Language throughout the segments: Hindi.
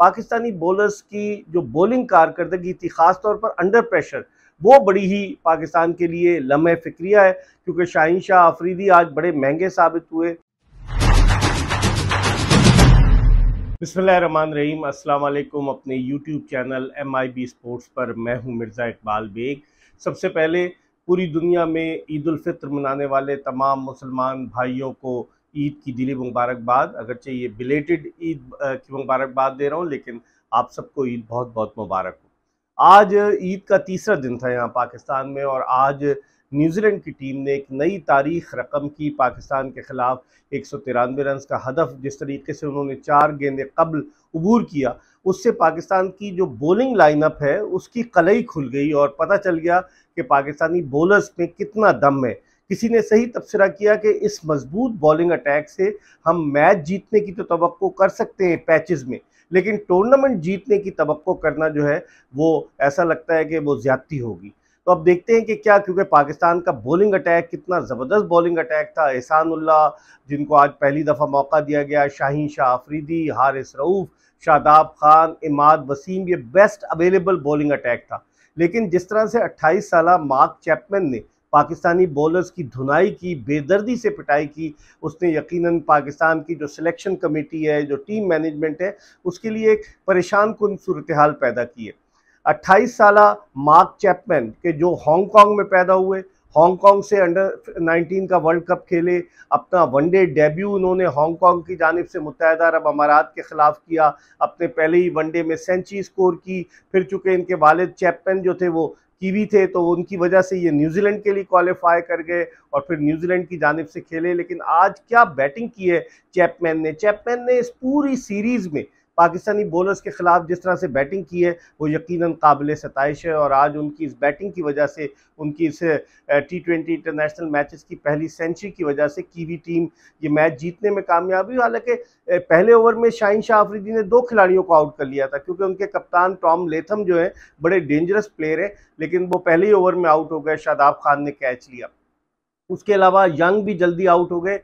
पाकिस्तानी बॉलर्स की जो बॉलिंग कारकर्दगी थी ख़ास तौर पर अंडर प्रेशर वो बड़ी ही पाकिस्तान के लिए लम्हे फिक्रिया है क्योंकि शाहिन शाह आफरीदी आज बड़े महंगे साबित हुए बसमान रहीम असलकुम अपने YouTube channel M I B sports पर मैं हूँ मिर्ज़ा इकबाल बेग सबसे पहले पूरी दुनिया में ईद उल फित्र मनाने वाले तमाम मुसलमान भाइयों को ईद की दिली मुबारकबाद अगरचे ये बिलेटेड ईद की मुबारकबाद दे रहा हूँ लेकिन आप सबको ईद बहुत बहुत मुबारक हो आज ईद का तीसरा दिन था यहाँ पाकिस्तान में और आज न्यूजीलैंड की टीम ने एक नई तारीख रकम की पाकिस्तान के ख़िलाफ़ एक सौ तिरानवे रन का हदफ जिस तरीके से उन्होंने चार गेंदे कबल अबूर किया उससे पाकिस्तान की जो बोलिंग लाइनअप है उसकी कलई खुल गई और पता चल गया कि पाकिस्तानी बॉलर्स में कितना दम है किसी ने सही तबसरा किया कि इस मजबूत बॉलिंग अटैक से हम मैच जीतने की तो तो कर सकते हैं पैचेस में लेकिन टूर्नामेंट जीतने की तो करना जो है वो ऐसा लगता है कि वो ज़्यादती होगी तो अब देखते हैं कि क्या क्योंकि पाकिस्तान का बॉलिंग अटैक कितना ज़बरदस्त बॉलिंग अटैक था एहसानुल्ला जिनको आज पहली दफ़ा मौका दिया गया शाहीन शाह आफरीदी हारिस रऊफ़ शादाब खान इमाद वसीम ये बेस्ट अवेलेबल बॉलिंग अटैक था लेकिन जिस तरह से 28 साल मार्क चैपमैन ने पाकिस्तानी बॉलर्स की धुनाई की बेदर्दी से पिटाई की उसने यकीनन पाकिस्तान की जो सिलेक्शन कमेटी है जो टीम मैनेजमेंट है उसके लिए एक परेशान कन सूरत हाल पैदा की है अट्ठाईस साल मार्क चैपमैन के जो हांगकॉन्ग में पैदा हुए हांगकांग से अंडर 19 का वर्ल्ड कप खेले अपना वनडे डेब्यू उन्होंने हांगकांग की जानब से मुतहद अरब अमारात के ख़िलाफ़ किया अपने पहले ही वनडे में सेंचुरी स्कोर की फिर चूँकि इनके वालिद चैपमैन जो थे वो कीवी थे तो उनकी वजह से ये न्यूजीलैंड के लिए क्वालिफाई कर गए और फिर न्यूजीलैंड की जानब से खेले लेकिन आज क्या बैटिंग की है चैपमैन ने चैपमैन ने इस पूरी सीरीज़ में पाकिस्तानी बॉलर्स के ख़िलाफ़ जिस तरह से बैटिंग की है वो यकीन काबिल सतश है और आज उनकी इस बैटिंग की वजह से उनकी इस टी ट्वेंटी इंटरनेशनल मैचेस की पहली सेंचुरी की वजह से कीवी टीम ये मैच जीतने में कामयाबी हालांकि पहले ओवर में शाहिन शाह आफरीदी ने दो खिलाड़ियों को आउट कर लिया था क्योंकि उनके कप्तान टॉम लेथम जो हैं बड़े डेंजरस प्लेयर हैं लेकिन वो पहले ही ओवर में आउट हो गए शादाब खान ने कैच लिया उसके अलावा यंग भी जल्दी आउट हो गए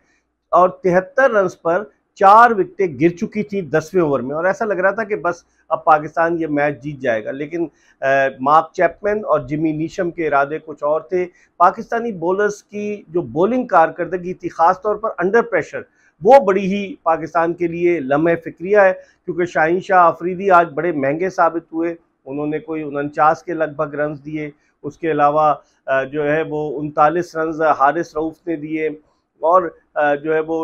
और तिहत्तर रन पर चार विकटें गिर चुकी थी दसवें ओवर में और ऐसा लग रहा था कि बस अब पाकिस्तान ये मैच जीत जाएगा लेकिन मार्क चैपमैन और जिमी नीशम के इरादे कुछ और थे पाकिस्तानी बॉलर्स की जो बॉलिंग कारकर्दगी थी ख़ासतौर पर अंडर प्रेशर वो बड़ी ही पाकिस्तान के लिए लम्हे फिक्रिया है क्योंकि शाहिन शाह आफरीदी आज बड़े महंगे साबित हुए उन्होंने कोई उनचास के लगभग रन दिए उसके अलावा जो है वो उनतालीस रन हारिस रऊफ ने दिए और जो है वो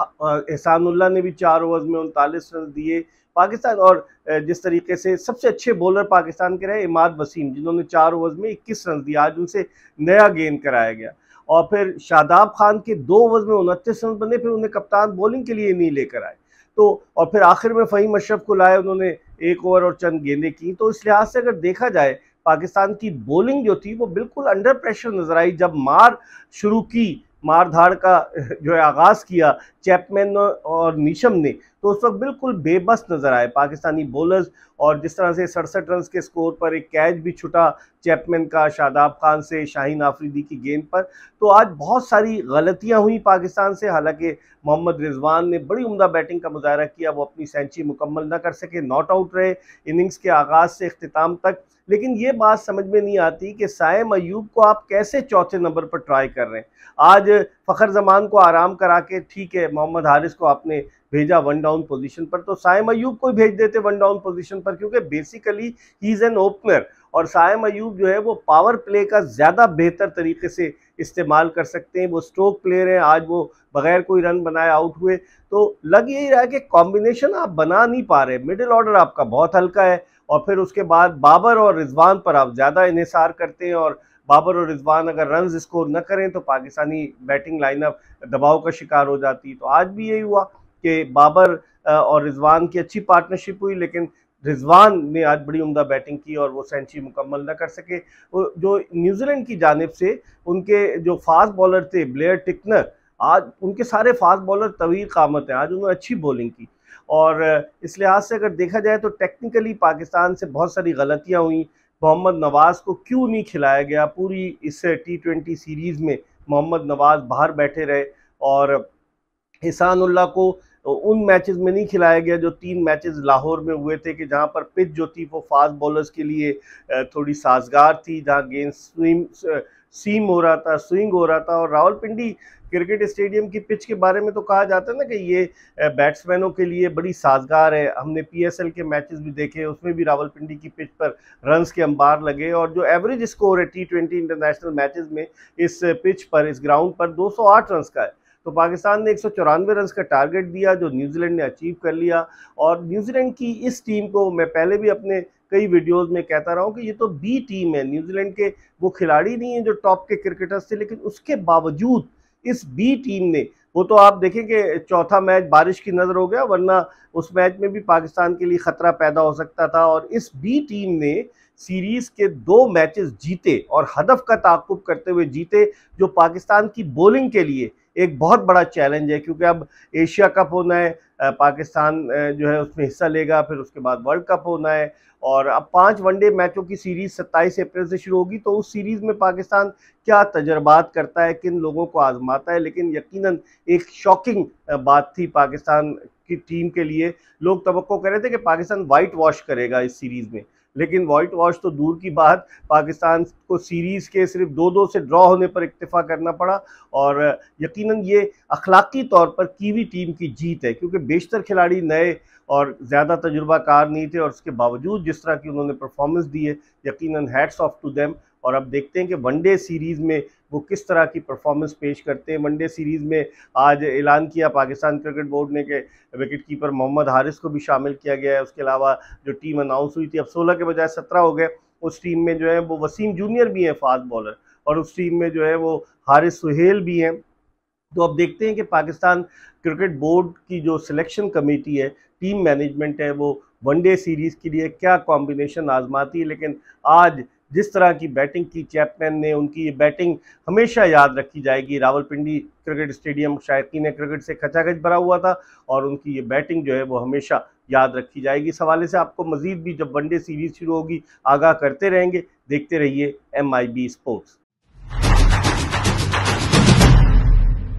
हाँ, एहसानुल्ला ने भी चार ओवर में उनतालीस रन दिए पाकिस्तान और जिस तरीके से सबसे अच्छे बॉलर पाकिस्तान के रहे इमाद वसीम जिन्होंने चार ओवर में 21 रन दिए आज उनसे नया गेंद कराया गया और फिर शादाब खान के दो ओवर में उनतीस रन बने फिर उन्हें कप्तान बॉलिंग के लिए नहीं लेकर आए तो और फिर आखिर में फ़हीम अशरफ को लाए उन्होंने एक ओवर और चंद गेंदें की तो इस लिहाज से अगर देखा जाए पाकिस्तान की बॉलिंग जो थी वो बिल्कुल अंडर प्रेशर नजर आई जब मार शुरू की मारधाड़ का जो है आगाज़ किया चैपमैन और नीशम ने तो उस वक्त बिल्कुल बेबस नज़र आए पाकिस्तानी बॉलर्स और जिस तरह से सड़सठ रन के स्कोर पर एक कैच भी छुटा चैपमैन का शादाब खान से शाहीन आफरीदी की गेंद पर तो आज बहुत सारी गलतियां हुई पाकिस्तान से हालांकि मोहम्मद रिजवान ने बड़ी उमदा बैटिंग का मुजाहरा किया वो अपनी सेंचुरी मुकम्मल ना कर सके नॉट आउट रहे इनिंग्स के आगाज़ से अख्ताम तक लेकिन ये बात समझ में नहीं आती कि साय मयूब को आप कैसे चौथे नंबर पर ट्राई कर रहे हैं आज फ़खर जमान को आराम करा के ठीक है मोहम्मद हारिस को आपने भेजा वन डाउन पोजीशन पर तो साय मयूब को भेज देते वन डाउन पोजीशन पर क्योंकि basically he is an opener और साय मयूब जो है वो पावर प्ले का ज़्यादा बेहतर तरीके से इस्तेमाल कर सकते हैं वो स्ट्रोक प्लेयर हैं आज वो बगैर कोई रन बनाए आउट हुए तो लग यही रहा है कि कॉम्बिनेशन आप बना नहीं पा रहे मिडिल ऑर्डर आपका बहुत हल्का है और फिर उसके बाद बाबर और रिजवान पर आप ज़्यादा इसार करते हैं और बाबर और रिजवान अगर रन स्कोर न करें तो पाकिस्तानी बैटिंग लाइनअप दबाव का शिकार हो जाती तो आज भी यही हुआ कि बाबर और रिजवान की अच्छी पार्टनरशिप हुई लेकिन रिजवान ने आज बड़ी उमदा बैटिंग की और वो सेंचुरी मुकम्मल न कर सके जो न्यूजीलैंड की जानब से उनके जो फास्ट बॉलर थे ब्लेयर टिकनर आज उनके सारे फास्ट बॉलर तवील कामत हैं आज उन्होंने अच्छी बॉलिंग की और इस लिहाज से अगर देखा जाए तो टेक्निकली पाकिस्तान से बहुत सारी गलतियाँ हुई मोहम्मद नवाज़ को क्यों नहीं खिलाया गया पूरी इस टी ट्वेंटी सीरीज़ में मोहम्मद नवाज़ बाहर बैठे रहे और हिसानुल्ला को उन मैचेस में नहीं खिलाया गया जो तीन मैचेस लाहौर में हुए थे कि जहां पर पिच जो थी वो फास्ट बॉलर्स के लिए थोड़ी साजगार थी जहां गेंद स्विम सीम हो रहा था स्विंग हो रहा था और रावलपिंडी क्रिकेट स्टेडियम की पिच के बारे में तो कहा जाता है ना कि ये बैट्समैनों के लिए बड़ी साजगार है हमने पीएसएल के मैचेस भी देखे उसमें भी रावलपिंडी की पिच पर रन्स के अंबार लगे और जो एवरेज स्कोर है टी ट्वेंटी इंटरनेशनल मैचेस में इस पिच पर इस ग्राउंड पर दो सौ का है तो पाकिस्तान ने एक सौ रन का टारगेट दिया जो न्यूजीलैंड ने अचीव कर लिया और न्यूजीलैंड की इस टीम को मैं पहले भी अपने कई वीडियोस में कहता रहा हूँ कि ये तो बी टीम है न्यूजीलैंड के वो खिलाड़ी नहीं है जो टॉप के क्रिकेटर्स थे लेकिन उसके बावजूद इस बी टीम ने वो तो आप देखेंगे चौथा मैच बारिश की नज़र हो गया वरना उस मैच में भी पाकिस्तान के लिए ख़तरा पैदा हो सकता था और इस बी टीम ने सीरीज़ के दो मैचेस जीते और हदफ का ताकुब करते हुए जीते जो पाकिस्तान की बॉलिंग के लिए एक बहुत बड़ा चैलेंज है क्योंकि अब एशिया कप होना है पाकिस्तान जो है उसमें हिस्सा लेगा फिर उसके बाद वर्ल्ड कप होना है और अब पांच वनडे मैचों की सीरीज़ 27 अप्रैल से शुरू होगी तो उस सीरीज़ में पाकिस्तान क्या तजर्बात करता है किन लोगों को आजमाता है लेकिन यकीनन एक शॉकिंग बात थी पाकिस्तान की टीम के लिए लोग तो कर रहे थे कि पाकिस्तान वाइट वॉश करेगा इस सीरीज़ में लेकिन वाइट वॉश तो दूर की बात पाकिस्तान को सीरीज़ के सिर्फ दो दो से ड्रॉ होने पर इतफा करना पड़ा और यकीनन ये अखलाकी तौर पर कीवी टीम की जीत है क्योंकि बेशतर खिलाड़ी नए और ज़्यादा तजुर्बाकार नहीं थे और उसके बावजूद जिस तरह की उन्होंने परफॉर्मेंस दी है यकीन हैड्स ऑफ टू देम और अब देखते हैं कि वनडे सीरीज़ में वो किस तरह की परफॉर्मेंस पेश करते हैं वनडे सीरीज़ में आज ऐलान किया पाकिस्तान क्रिकेट बोर्ड ने कि विकेट कीपर मोहम्मद हारिस को भी शामिल किया गया है उसके अलावा जो टीम अनाउंस हुई थी अब सोलह के बजाय सत्रह हो गए उस टीम में जो है वो वसीम जूनियर भी हैं फास्ट बॉलर और उस टीम में जो है वो हारिस सुहेल भी हैं तो अब देखते हैं कि पाकिस्तान क्रिकेट बोर्ड की जो सिलेक्शन कमेटी है टीम मैनेजमेंट है वो वनडे सीरीज़ के लिए क्या कॉम्बिनेशन आजमाती है लेकिन आज जिस तरह की बैटिंग की चैपमैन ने उनकी ये बैटिंग हमेशा याद रखी जाएगी रावलपिंडी क्रिकेट स्टेडियम ने क्रिकेट से खचाखच भरा हुआ था और उनकी ये बैटिंग जो है वो हमेशा याद रखी जाएगी इस हवाले से आपको मजीद भी जब वनडे सीरीज शुरू होगी आगाह करते रहेंगे देखते रहिए एम आई बी स्पोर्ट्स